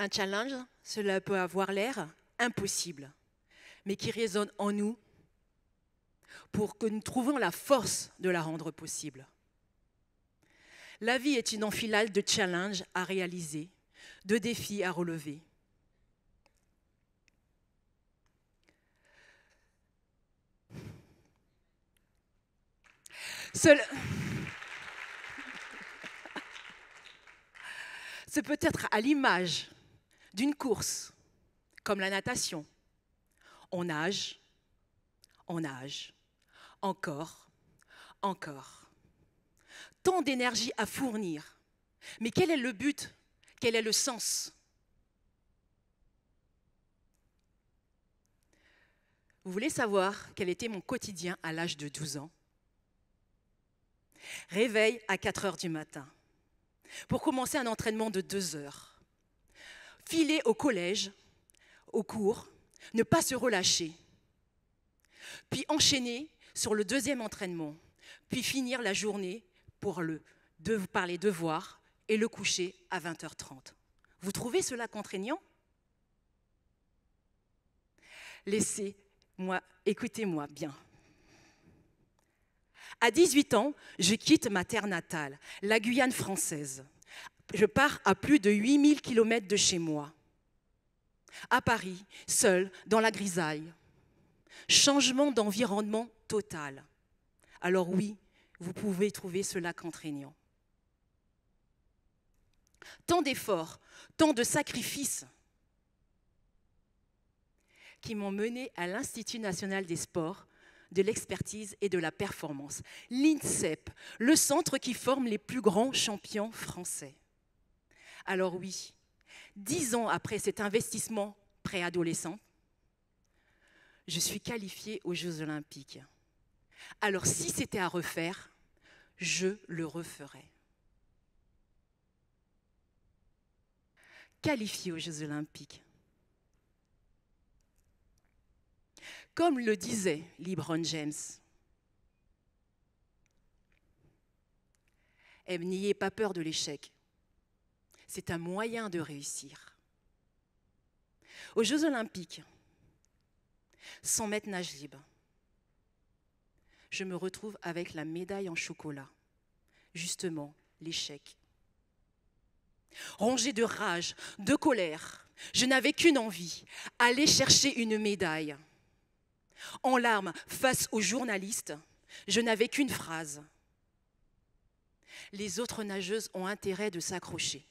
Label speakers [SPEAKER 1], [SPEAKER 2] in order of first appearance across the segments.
[SPEAKER 1] Un challenge, cela peut avoir l'air impossible, mais qui résonne en nous pour que nous trouvions la force de la rendre possible. La vie est une enfilade de challenges à réaliser, de défis à relever. Ce peut-être à l'image d'une course, comme la natation. On nage, on nage, encore, encore. Tant d'énergie à fournir. Mais quel est le but Quel est le sens Vous voulez savoir quel était mon quotidien à l'âge de 12 ans Réveil à 4 heures du matin pour commencer un entraînement de 2 heures filer au collège, au cours, ne pas se relâcher, puis enchaîner sur le deuxième entraînement, puis finir la journée pour le, par les devoirs et le coucher à 20h30. Vous trouvez cela contraignant Laissez-moi, écoutez-moi bien. À 18 ans, je quitte ma terre natale, la Guyane française je pars à plus de 8000 km de chez moi, à Paris, seul, dans la grisaille. Changement d'environnement total. Alors oui, vous pouvez trouver cela contraignant. Tant d'efforts, tant de sacrifices qui m'ont mené à l'Institut national des sports, de l'expertise et de la performance, l'INSEP, le centre qui forme les plus grands champions français. Alors oui, dix ans après cet investissement préadolescent, je suis qualifiée aux Jeux olympiques. Alors si c'était à refaire, je le referais. Qualifiée aux Jeux olympiques. Comme le disait LeBron James, eh, n'ayez pas peur de l'échec c'est un moyen de réussir. Aux Jeux olympiques, sans mettre nage libre, je me retrouve avec la médaille en chocolat. Justement, l'échec. Rongée de rage, de colère, je n'avais qu'une envie, aller chercher une médaille. En larmes, face aux journalistes, je n'avais qu'une phrase. Les autres nageuses ont intérêt de s'accrocher.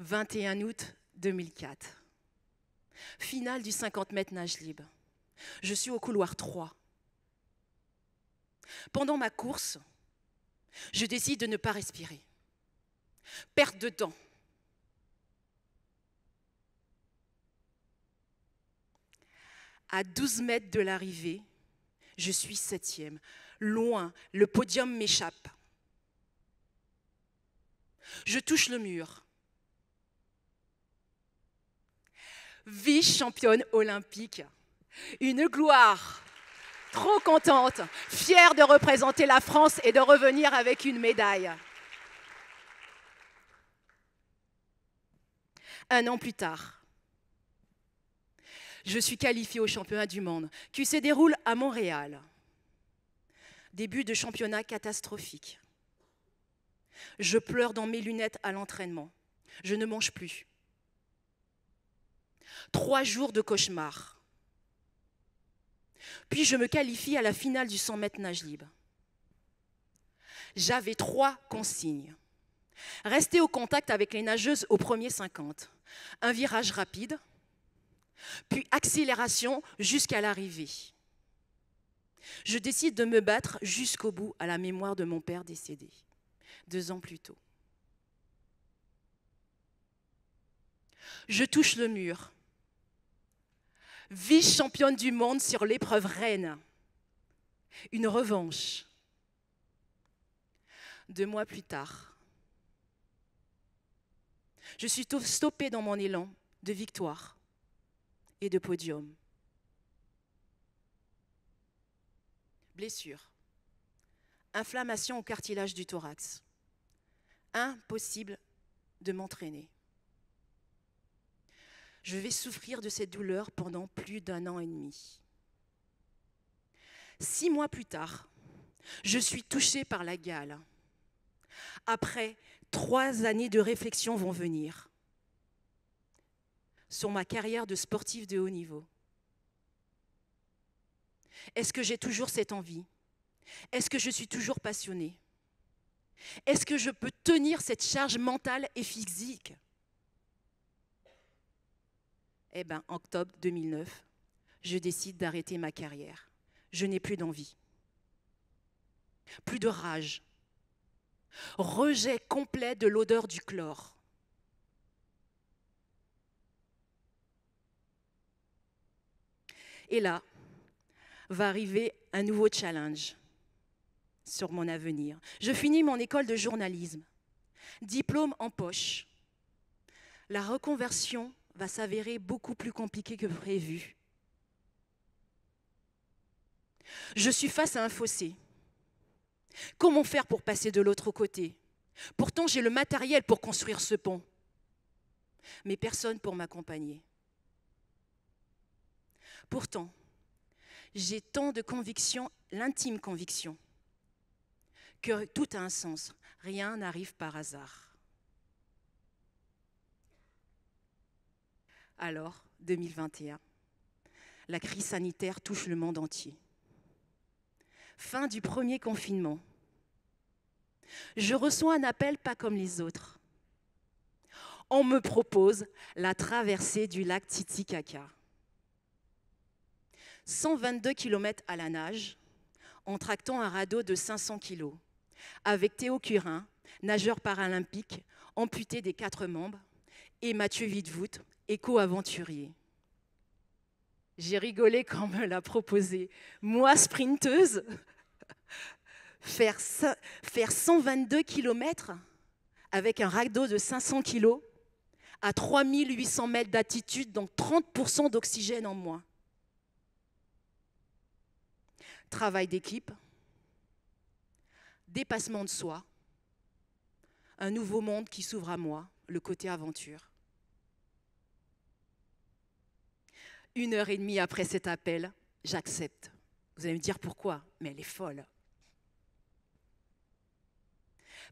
[SPEAKER 1] 21 août 2004. Finale du 50 mètres nage libre. Je suis au couloir 3. Pendant ma course, je décide de ne pas respirer. Perte de temps. À 12 mètres de l'arrivée, je suis septième. Loin, le podium m'échappe. Je touche le mur. vice-championne olympique. Une gloire. Trop contente, fière de représenter la France et de revenir avec une médaille. Un an plus tard, je suis qualifiée au championnat du monde qui se déroule à Montréal. Début de championnat catastrophique. Je pleure dans mes lunettes à l'entraînement. Je ne mange plus. Trois jours de cauchemar. Puis je me qualifie à la finale du 100 mètres nage libre. J'avais trois consignes. Rester au contact avec les nageuses au premier 50. Un virage rapide, puis accélération jusqu'à l'arrivée. Je décide de me battre jusqu'au bout à la mémoire de mon père décédé, deux ans plus tôt. Je touche le mur, vice-championne du monde sur l'épreuve reine. Une revanche. Deux mois plus tard, je suis stoppée dans mon élan de victoire et de podium. Blessure, inflammation au cartilage du thorax. Impossible de m'entraîner. Je vais souffrir de cette douleur pendant plus d'un an et demi. Six mois plus tard, je suis touchée par la gale. Après, trois années de réflexion vont venir sur ma carrière de sportive de haut niveau. Est-ce que j'ai toujours cette envie Est-ce que je suis toujours passionnée Est-ce que je peux tenir cette charge mentale et physique eh bien, octobre 2009, je décide d'arrêter ma carrière. Je n'ai plus d'envie, plus de rage, rejet complet de l'odeur du chlore. Et là, va arriver un nouveau challenge sur mon avenir. Je finis mon école de journalisme, diplôme en poche. La reconversion va s'avérer beaucoup plus compliqué que prévu. Je suis face à un fossé. Comment faire pour passer de l'autre côté Pourtant, j'ai le matériel pour construire ce pont, mais personne pour m'accompagner. Pourtant, j'ai tant de convictions, l'intime conviction, que tout a un sens. Rien n'arrive par hasard. Alors, 2021, la crise sanitaire touche le monde entier. Fin du premier confinement. Je reçois un appel pas comme les autres. On me propose la traversée du lac Titicaca. 122 km à la nage, en tractant un radeau de 500 kg, avec Théo Curin, nageur paralympique, amputé des quatre membres, et Mathieu Vitevoet, éco-aventurier. J'ai rigolé quand me l'a proposé. Moi, sprinteuse, faire, faire 122 km avec un radeau de 500 kg à 3800 mètres d'altitude, donc 30% d'oxygène en moins. Travail d'équipe, dépassement de soi, un nouveau monde qui s'ouvre à moi, le côté aventure. Une heure et demie après cet appel, j'accepte. Vous allez me dire pourquoi, mais elle est folle.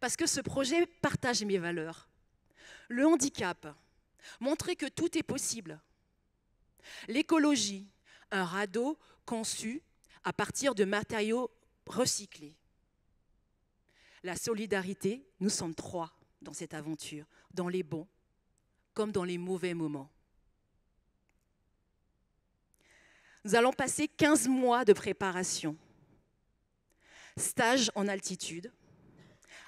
[SPEAKER 1] Parce que ce projet partage mes valeurs. Le handicap, montrer que tout est possible. L'écologie, un radeau conçu à partir de matériaux recyclés. La solidarité, nous sommes trois dans cette aventure, dans les bons comme dans les mauvais moments. Nous allons passer 15 mois de préparation. Stage en altitude,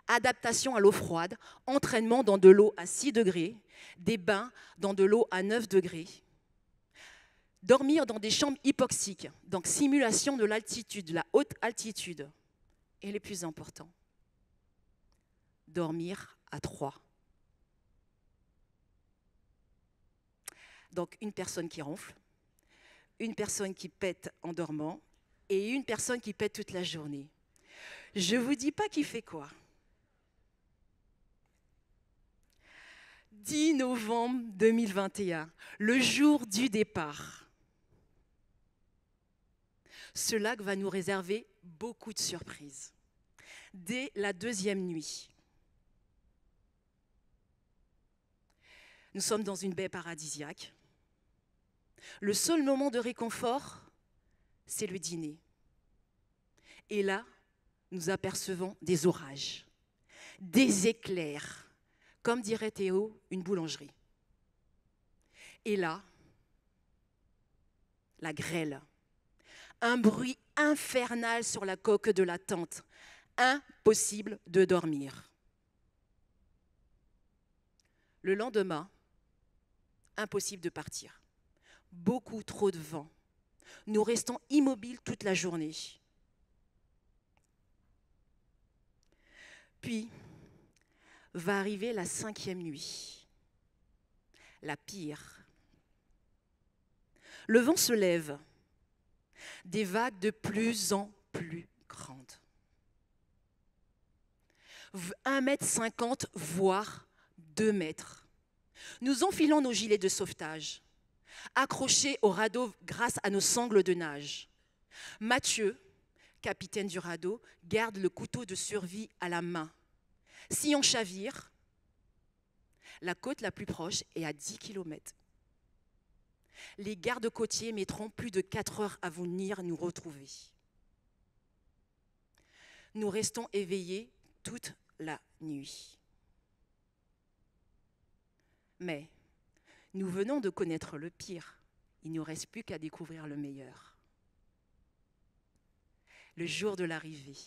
[SPEAKER 1] adaptation à l'eau froide, entraînement dans de l'eau à 6 degrés, des bains dans de l'eau à 9 degrés, dormir dans des chambres hypoxiques, donc simulation de l'altitude, la haute altitude. Et les plus importants, dormir à 3. Donc une personne qui ronfle, une personne qui pète en dormant et une personne qui pète toute la journée. Je ne vous dis pas qui fait quoi. 10 novembre 2021, le jour du départ. Ce lac va nous réserver beaucoup de surprises. Dès la deuxième nuit, nous sommes dans une baie paradisiaque. Le seul moment de réconfort, c'est le dîner. Et là, nous apercevons des orages, des éclairs, comme dirait Théo, une boulangerie. Et là, la grêle, un bruit infernal sur la coque de la tente, impossible de dormir. Le lendemain, impossible de partir beaucoup trop de vent. Nous restons immobiles toute la journée. Puis va arriver la cinquième nuit, la pire. Le vent se lève, des vagues de plus en plus grandes. 1,50 m, voire 2 mètres. Nous enfilons nos gilets de sauvetage accrochés au radeau grâce à nos sangles de nage. Mathieu, capitaine du radeau, garde le couteau de survie à la main. Si on chavire, la côte la plus proche est à 10 km. Les gardes côtiers mettront plus de 4 heures à venir nous retrouver. Nous restons éveillés toute la nuit. Mais nous venons de connaître le pire. Il ne nous reste plus qu'à découvrir le meilleur. Le jour de l'arrivée,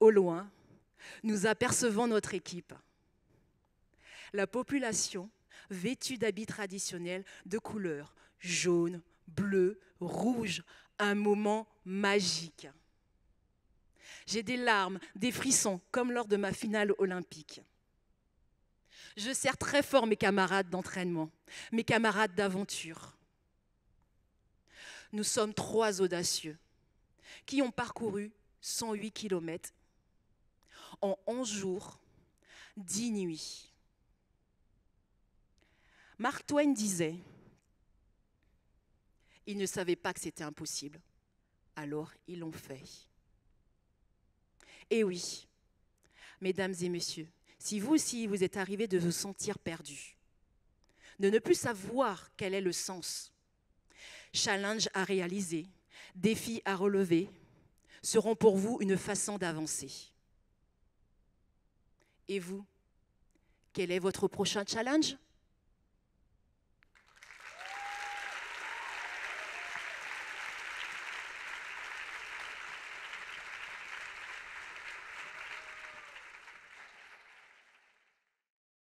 [SPEAKER 1] au loin, nous apercevons notre équipe. La population, vêtue d'habits traditionnels de couleurs jaune, bleu, rouge, un moment magique. J'ai des larmes, des frissons, comme lors de ma finale olympique. Je sers très fort mes camarades d'entraînement, mes camarades d'aventure. Nous sommes trois audacieux qui ont parcouru 108 km en 11 jours, 10 nuits. Mark Twain disait, ils ne savaient pas que c'était impossible, alors ils l'ont fait. Et eh oui, mesdames et messieurs, si vous aussi vous êtes arrivé de vous sentir perdu, de ne plus savoir quel est le sens, challenge à réaliser, défi à relever, seront pour vous une façon d'avancer. Et vous, quel est votre prochain challenge